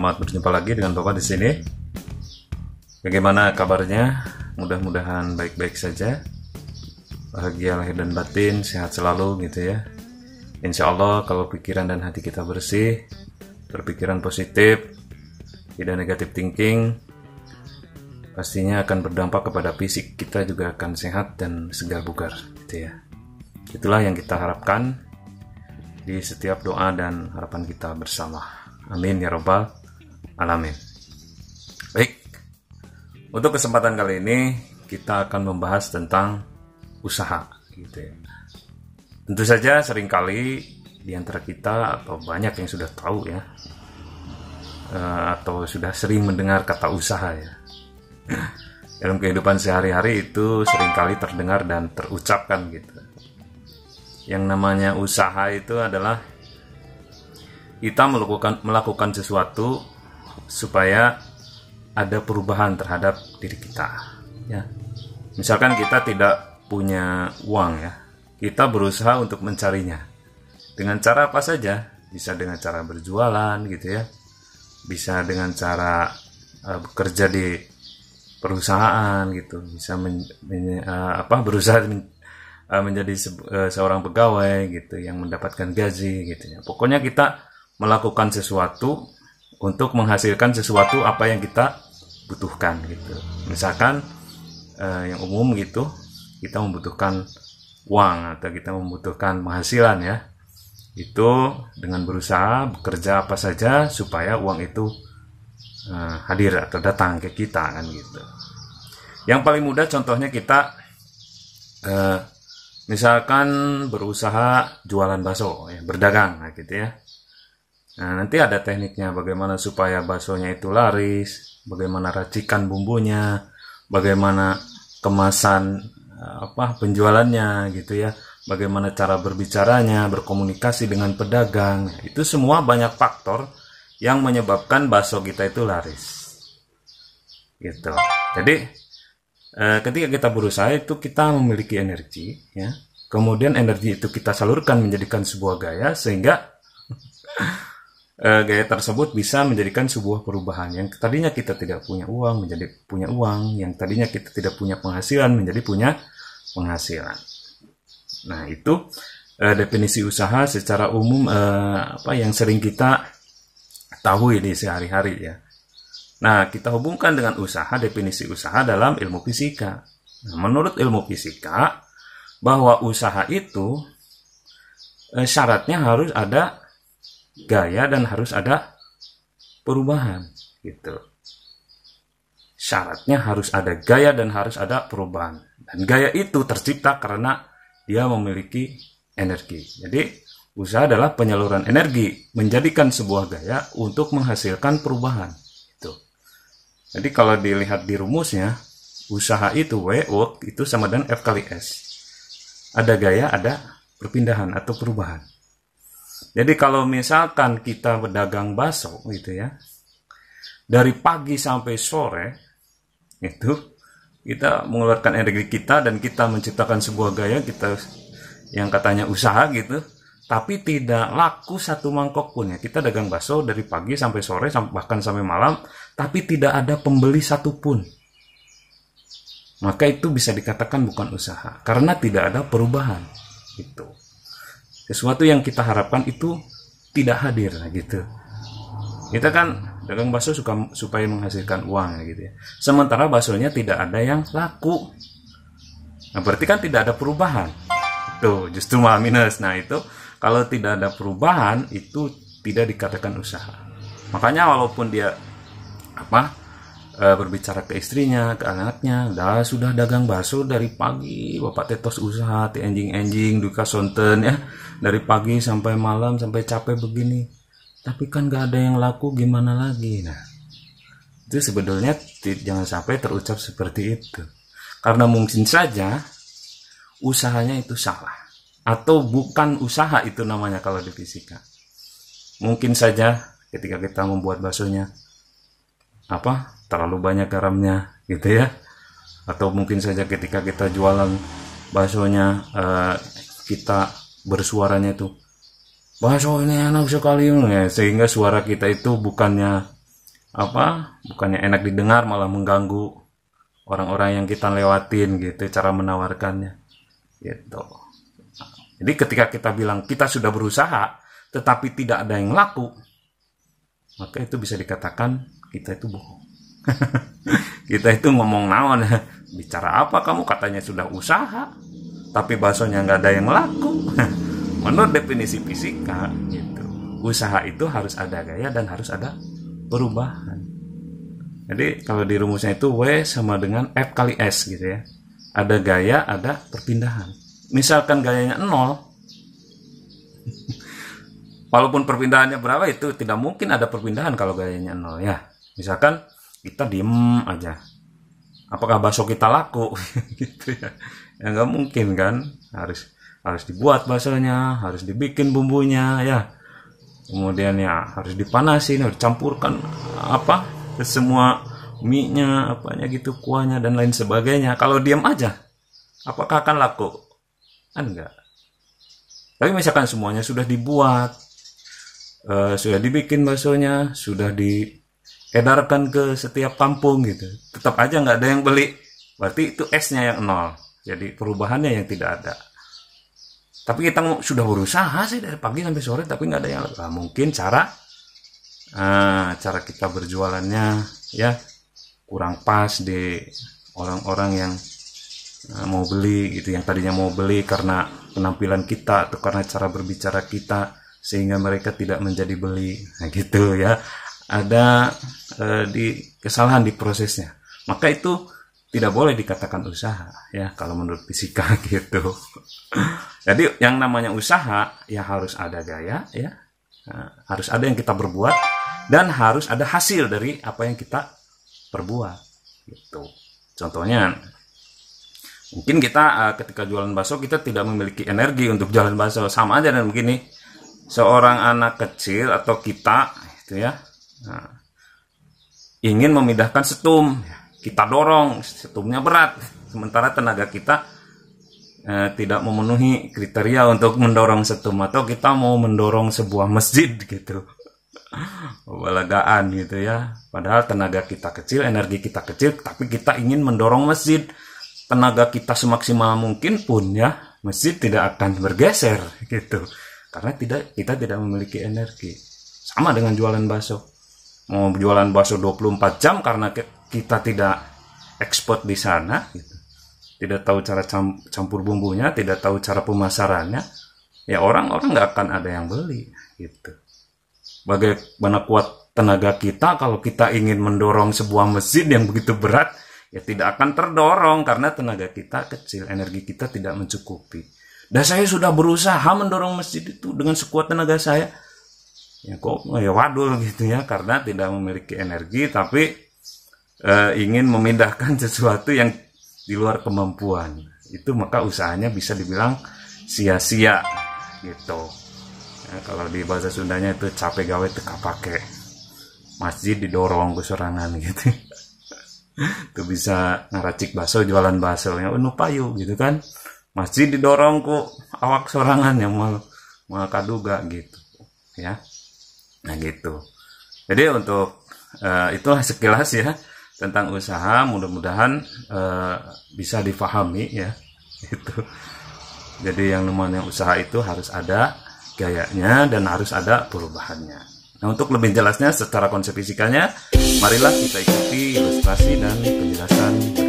Selamat berjumpa lagi dengan Bapak di sini. Bagaimana kabarnya? Mudah-mudahan baik-baik saja. Bahagia lahir dan batin, sehat selalu gitu ya. Insya Allah kalau pikiran dan hati kita bersih, berpikiran positif, tidak negatif thinking, pastinya akan berdampak kepada fisik kita juga akan sehat dan segar bugar gitu ya. Itulah yang kita harapkan di setiap doa dan harapan kita bersama. Amin ya Rabbal alami. Baik, untuk kesempatan kali ini kita akan membahas tentang usaha gitu ya. Tentu saja seringkali di antara kita atau banyak yang sudah tahu ya eh, atau sudah sering mendengar kata usaha ya. Dalam kehidupan sehari-hari itu seringkali terdengar dan terucapkan gitu. Yang namanya usaha itu adalah kita melakukan melakukan sesuatu supaya ada perubahan terhadap diri kita ya misalkan kita tidak punya uang ya kita berusaha untuk mencarinya dengan cara apa saja bisa dengan cara berjualan gitu ya bisa dengan cara uh, bekerja di perusahaan gitu bisa men, men, uh, apa berusaha men, uh, menjadi se, uh, seorang pegawai gitu yang mendapatkan gaji gitu ya pokoknya kita melakukan sesuatu untuk menghasilkan sesuatu apa yang kita butuhkan gitu. Misalkan eh, yang umum gitu, kita membutuhkan uang atau kita membutuhkan penghasilan ya. Itu dengan berusaha bekerja apa saja supaya uang itu eh, hadir atau datang ke kita kan gitu. Yang paling mudah contohnya kita eh, misalkan berusaha jualan bakso ya, berdagang gitu ya. Nah, nanti ada tekniknya bagaimana supaya baksonya itu laris, bagaimana racikan bumbunya, bagaimana kemasan eh, apa penjualannya gitu ya, bagaimana cara berbicaranya, berkomunikasi dengan pedagang. Itu semua banyak faktor yang menyebabkan bakso kita itu laris. Gitu. Jadi eh, ketika kita berusaha itu kita memiliki energi ya. Kemudian energi itu kita salurkan menjadikan sebuah gaya sehingga uh, gaya tersebut bisa menjadikan sebuah perubahan yang tadinya kita tidak punya uang menjadi punya uang, yang tadinya kita tidak punya penghasilan menjadi punya penghasilan. Nah, itu uh, definisi usaha secara umum uh, apa yang sering kita tahu ini sehari-hari ya. Nah, kita hubungkan dengan usaha definisi usaha dalam ilmu fisika. Nah, menurut ilmu fisika bahwa usaha itu syaratnya harus ada gaya dan harus ada perubahan gitu. Syaratnya harus ada gaya dan harus ada perubahan. Dan gaya itu tercipta karena dia memiliki energi. Jadi usaha adalah penyaluran energi, menjadikan sebuah gaya untuk menghasilkan perubahan. Itu. Jadi kalau dilihat di rumusnya, usaha itu W work itu sama dengan F kali S. Ada gaya, ada perpindahan atau perubahan. Jadi kalau misalkan kita berdagang bakso gitu ya, dari pagi sampai sore itu kita mengeluarkan energi kita dan kita menciptakan sebuah gaya kita yang katanya usaha gitu, tapi tidak laku satu mangkok pun ya. Kita dagang bakso dari pagi sampai sore bahkan sampai malam, tapi tidak ada pembeli satupun. Maka itu bisa dikatakan bukan usaha karena tidak ada perubahan. itu sesuatu yang kita harapkan itu tidak hadir gitu kita kan dagang bakso suka supaya menghasilkan uang gitu ya sementara baksonya tidak ada yang laku nah berarti kan tidak ada perubahan itu justru malah minus nah itu kalau tidak ada perubahan itu tidak dikatakan usaha makanya walaupun dia apa e, berbicara ke istrinya ke anaknya dah sudah dagang bakso dari pagi bapak tetos usaha ti anjing anjing duka sonten ya dari pagi sampai malam sampai capek begini tapi kan gak ada yang laku gimana lagi nah itu sebetulnya jangan sampai terucap seperti itu karena mungkin saja usahanya itu salah atau bukan usaha itu namanya kalau di fisika mungkin saja ketika kita membuat baksonya apa terlalu banyak garamnya gitu ya atau mungkin saja ketika kita jualan baksonya eh, kita bersuaranya itu bakso ini enak sekali ya, sehingga suara kita itu bukannya apa bukannya enak didengar malah mengganggu orang-orang yang kita lewatin gitu cara menawarkannya gitu jadi ketika kita bilang kita sudah berusaha tetapi tidak ada yang laku maka itu bisa dikatakan kita itu bohong kita itu ngomong naon bicara apa kamu katanya sudah usaha tapi baksonya nggak ada yang laku menurut definisi fisika gitu usaha itu harus ada gaya dan harus ada perubahan jadi kalau di rumusnya itu W sama dengan F kali S gitu ya ada gaya ada perpindahan misalkan gayanya nol walaupun perpindahannya berapa itu tidak mungkin ada perpindahan kalau gayanya nol ya misalkan kita diem aja apakah bakso kita laku gitu ya ya nggak mungkin kan harus harus dibuat baksonya harus dibikin bumbunya ya kemudian ya harus dipanasin harus campurkan apa semua mie nya apanya gitu kuahnya dan lain sebagainya kalau diam aja apakah akan laku kan enggak tapi misalkan semuanya sudah dibuat uh, sudah dibikin baksonya sudah di edarkan ke setiap kampung gitu tetap aja nggak ada yang beli berarti itu S-nya yang nol jadi perubahannya yang tidak ada tapi kita sudah berusaha sih dari pagi sampai sore tapi nggak ada yang nah, mungkin cara eh, cara kita berjualannya ya kurang pas di orang-orang yang eh, mau beli gitu yang tadinya mau beli karena penampilan kita atau karena cara berbicara kita sehingga mereka tidak menjadi beli nah, gitu ya ada e, di kesalahan di prosesnya. Maka itu tidak boleh dikatakan usaha ya kalau menurut fisika gitu. Jadi yang namanya usaha ya harus ada gaya ya. Eh, harus ada yang kita berbuat dan harus ada hasil dari apa yang kita perbuat gitu. Contohnya mungkin kita eh, ketika jualan bakso kita tidak memiliki energi untuk jualan bakso sama aja dan begini seorang anak kecil atau kita itu ya Nah, ingin memindahkan setum, kita dorong, setumnya berat. Sementara tenaga kita eh, tidak memenuhi kriteria untuk mendorong setum atau kita mau mendorong sebuah masjid gitu. Balagaan gitu ya. Padahal tenaga kita kecil, energi kita kecil, tapi kita ingin mendorong masjid. Tenaga kita semaksimal mungkin pun ya, masjid tidak akan bergeser gitu. Karena tidak kita tidak memiliki energi. Sama dengan jualan bakso mau jualan bakso 24 jam karena kita tidak ekspor di sana gitu. Tidak tahu cara campur bumbunya, tidak tahu cara pemasarannya, ya orang-orang nggak akan ada yang beli gitu. Bagaimana kuat tenaga kita kalau kita ingin mendorong sebuah masjid yang begitu berat, ya tidak akan terdorong karena tenaga kita kecil, energi kita tidak mencukupi. Dan saya sudah berusaha mendorong masjid itu dengan sekuat tenaga saya, ya kok ya wadul gitu ya karena tidak memiliki energi tapi e, ingin memindahkan sesuatu yang di luar kemampuan itu maka usahanya bisa dibilang sia-sia gitu ya, kalau di bahasa Sundanya itu capek gawe teka pakai masjid didorong ke serangan gitu itu bisa ngaracik baso jualan baso ya unu oh, payu gitu kan masjid didorong ku awak sorangan yang mau mau kaduga gitu ya nah gitu jadi untuk uh, itulah sekilas ya tentang usaha mudah-mudahan uh, bisa difahami ya itu jadi yang namanya usaha itu harus ada gayanya dan harus ada perubahannya nah untuk lebih jelasnya secara konsep fisikanya marilah kita ikuti ilustrasi dan penjelasan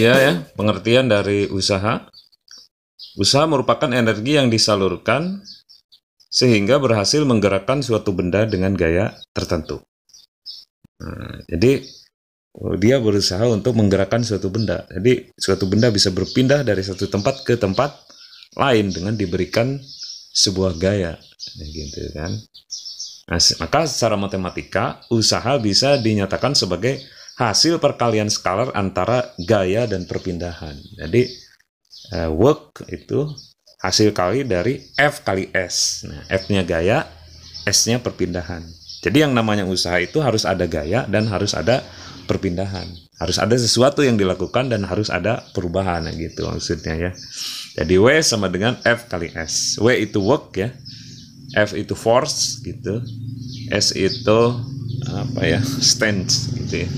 dia ya, pengertian dari usaha. Usaha merupakan energi yang disalurkan sehingga berhasil menggerakkan suatu benda dengan gaya tertentu. Nah, jadi oh, dia berusaha untuk menggerakkan suatu benda. Jadi suatu benda bisa berpindah dari satu tempat ke tempat lain dengan diberikan sebuah gaya, nah, gitu kan. Nah, maka secara matematika usaha bisa dinyatakan sebagai hasil perkalian skalar antara gaya dan perpindahan. Jadi uh, work itu hasil kali dari F kali S. Nah, F-nya gaya, S-nya perpindahan. Jadi yang namanya usaha itu harus ada gaya dan harus ada perpindahan. Harus ada sesuatu yang dilakukan dan harus ada perubahan nah, gitu maksudnya ya. Jadi W sama dengan F kali S. W itu work ya. F itu force gitu. S itu apa ya? stance gitu ya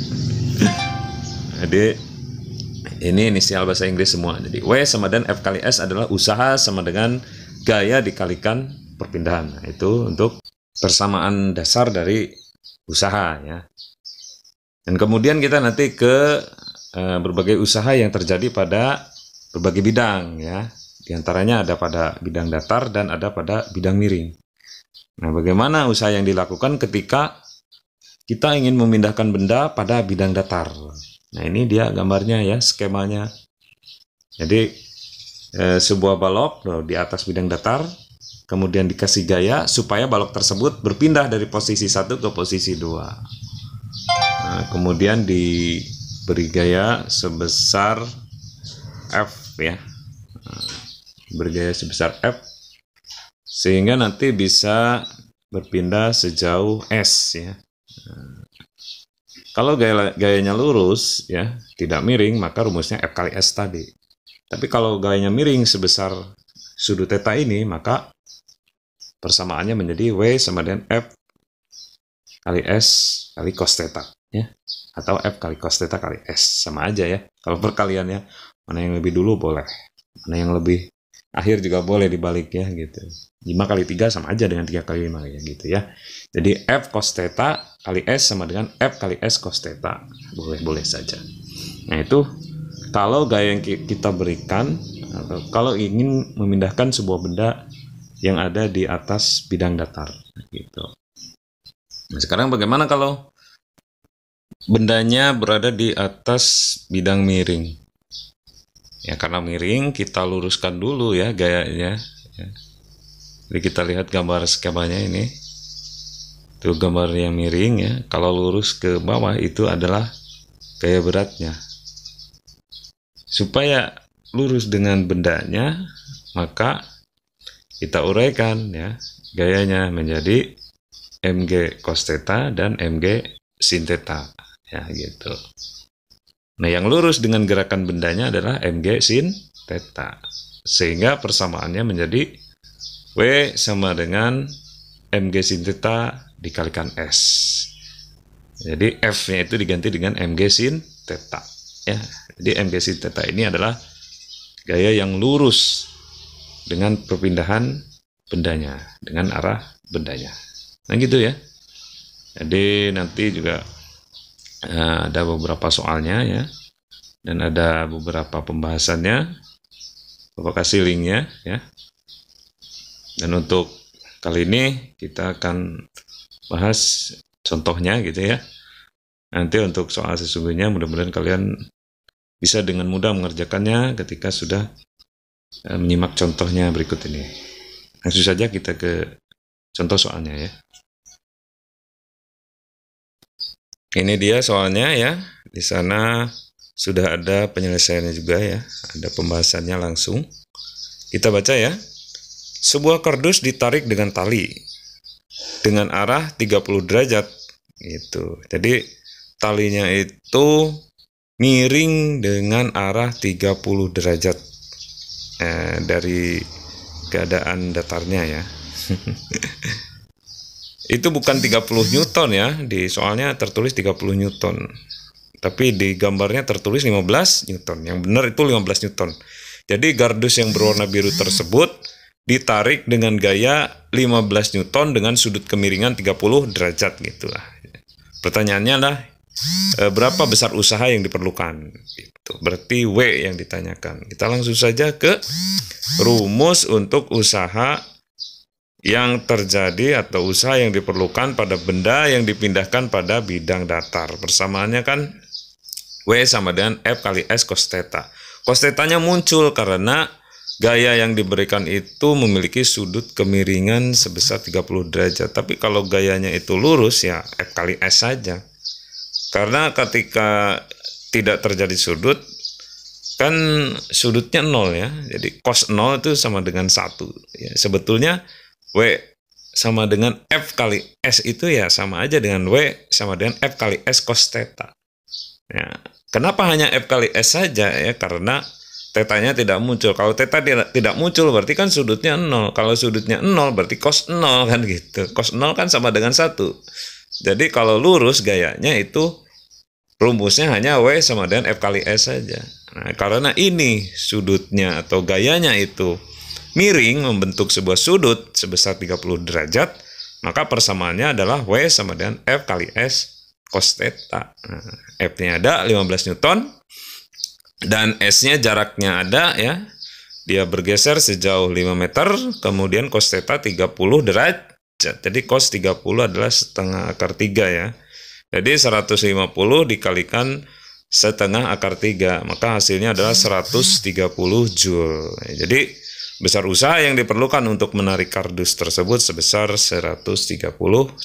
jadi ini inisial bahasa Inggris semua jadi W sama dengan F kali S adalah usaha sama dengan gaya dikalikan perpindahan nah, itu untuk persamaan dasar dari usaha ya dan kemudian kita nanti ke e, berbagai usaha yang terjadi pada berbagai bidang ya Di antaranya ada pada bidang datar dan ada pada bidang miring nah bagaimana usaha yang dilakukan ketika kita ingin memindahkan benda pada bidang datar Nah ini dia gambarnya ya skemanya. Jadi e, sebuah balok loh, eh, di atas bidang datar, kemudian dikasih gaya supaya balok tersebut berpindah dari posisi satu ke posisi dua. Nah, kemudian diberi gaya sebesar f ya, bergaya sebesar f sehingga nanti bisa berpindah sejauh s ya. Kalau gaya, gayanya lurus, ya tidak miring, maka rumusnya F kali S tadi. Tapi kalau gayanya miring sebesar sudut theta ini, maka persamaannya menjadi W sama dengan F kali S kali cos theta. Ya. Atau F kali cos theta kali S. Sama aja ya. Kalau perkaliannya, mana yang lebih dulu boleh. Mana yang lebih akhir juga boleh dibalik ya gitu. 5 kali 3 sama aja dengan 3 kali 5 ya gitu ya. Jadi F cos theta kali S sama dengan F kali S cos theta. Boleh-boleh saja. Nah itu kalau gaya yang kita berikan atau kalau ingin memindahkan sebuah benda yang ada di atas bidang datar gitu. Nah, sekarang bagaimana kalau bendanya berada di atas bidang miring? Ya karena miring kita luruskan dulu ya gayanya. Ya jadi kita lihat gambar skemanya ini. Itu gambar yang miring ya. Kalau lurus ke bawah itu adalah gaya beratnya. Supaya lurus dengan bendanya, maka kita uraikan ya gayanya menjadi mg cos theta dan mg sin theta ya gitu. Nah, yang lurus dengan gerakan bendanya adalah mg sin theta. Sehingga persamaannya menjadi W sama dengan mg sin theta dikalikan S. Jadi F-nya itu diganti dengan mg sin theta. Ya, jadi mg sin theta ini adalah gaya yang lurus dengan perpindahan bendanya, dengan arah bendanya. Nah gitu ya. Jadi nanti juga uh, ada beberapa soalnya ya, dan ada beberapa pembahasannya. Bapak kasih linknya ya. Dan untuk kali ini kita akan bahas contohnya gitu ya. Nanti untuk soal sesungguhnya mudah-mudahan kalian bisa dengan mudah mengerjakannya ketika sudah eh, menyimak contohnya berikut ini. Langsung saja kita ke contoh soalnya ya. Ini dia soalnya ya. Di sana sudah ada penyelesaiannya juga ya. Ada pembahasannya langsung. Kita baca ya. Sebuah kardus ditarik dengan tali dengan arah 30 derajat itu Jadi talinya itu miring dengan arah 30 derajat eh, dari keadaan datarnya ya. itu bukan 30 Newton ya, di soalnya tertulis 30 Newton. Tapi di gambarnya tertulis 15 Newton. Yang benar itu 15 Newton. Jadi gardus yang berwarna biru tersebut ditarik dengan gaya 15 newton dengan sudut kemiringan 30 derajat gitu lah. Pertanyaannya lah eh, berapa besar usaha yang diperlukan? Itu berarti W yang ditanyakan. Kita langsung saja ke rumus untuk usaha yang terjadi atau usaha yang diperlukan pada benda yang dipindahkan pada bidang datar. Persamaannya kan W sama dengan F kali S cos theta. Cos theta-nya muncul karena gaya yang diberikan itu memiliki sudut kemiringan sebesar 30 derajat. Tapi kalau gayanya itu lurus ya F eh, kali S saja. Karena ketika tidak terjadi sudut kan sudutnya nol ya. Jadi cos nol itu sama dengan satu. Ya, sebetulnya W sama dengan F kali S itu ya sama aja dengan W sama dengan F kali S cos theta. Ya. Kenapa hanya F kali S saja ya? Karena tetanya tidak muncul. Kalau teta tidak, muncul berarti kan sudutnya nol. Kalau sudutnya nol berarti cos nol kan gitu. Cos nol kan sama dengan satu. Jadi kalau lurus gayanya itu rumusnya hanya W sama dengan F kali S saja. Nah, karena ini sudutnya atau gayanya itu miring membentuk sebuah sudut sebesar 30 derajat, maka persamaannya adalah W sama dengan F kali S cos theta. Nah, F-nya ada 15 Newton, dan S-nya jaraknya ada ya. Dia bergeser sejauh 5 meter, kemudian cos theta 30 derajat. Jadi cos 30 adalah setengah akar 3 ya. Jadi 150 dikalikan setengah akar 3, maka hasilnya adalah 130 joule. Jadi besar usaha yang diperlukan untuk menarik kardus tersebut sebesar 130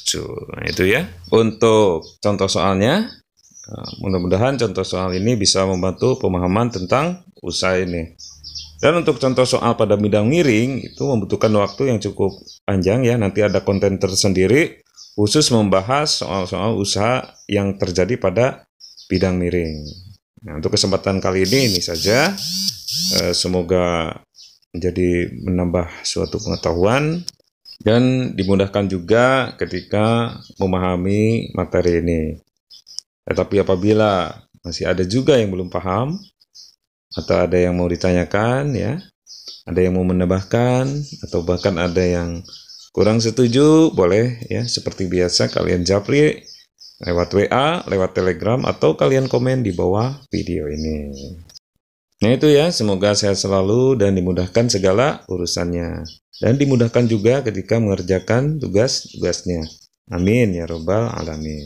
joule. Nah, itu ya. Untuk contoh soalnya, Nah, mudah-mudahan contoh soal ini bisa membantu pemahaman tentang usaha ini. Dan untuk contoh soal pada bidang miring itu membutuhkan waktu yang cukup panjang ya. Nanti ada konten tersendiri khusus membahas soal-soal usaha yang terjadi pada bidang miring. Nah, untuk kesempatan kali ini ini saja. Eh, semoga menjadi menambah suatu pengetahuan dan dimudahkan juga ketika memahami materi ini. Tetapi eh, apabila masih ada juga yang belum paham atau ada yang mau ditanyakan ya, ada yang mau menambahkan atau bahkan ada yang kurang setuju, boleh ya seperti biasa kalian japri lewat WA, lewat Telegram atau kalian komen di bawah video ini. Nah itu ya, semoga sehat selalu dan dimudahkan segala urusannya. Dan dimudahkan juga ketika mengerjakan tugas-tugasnya. Amin ya robbal alamin.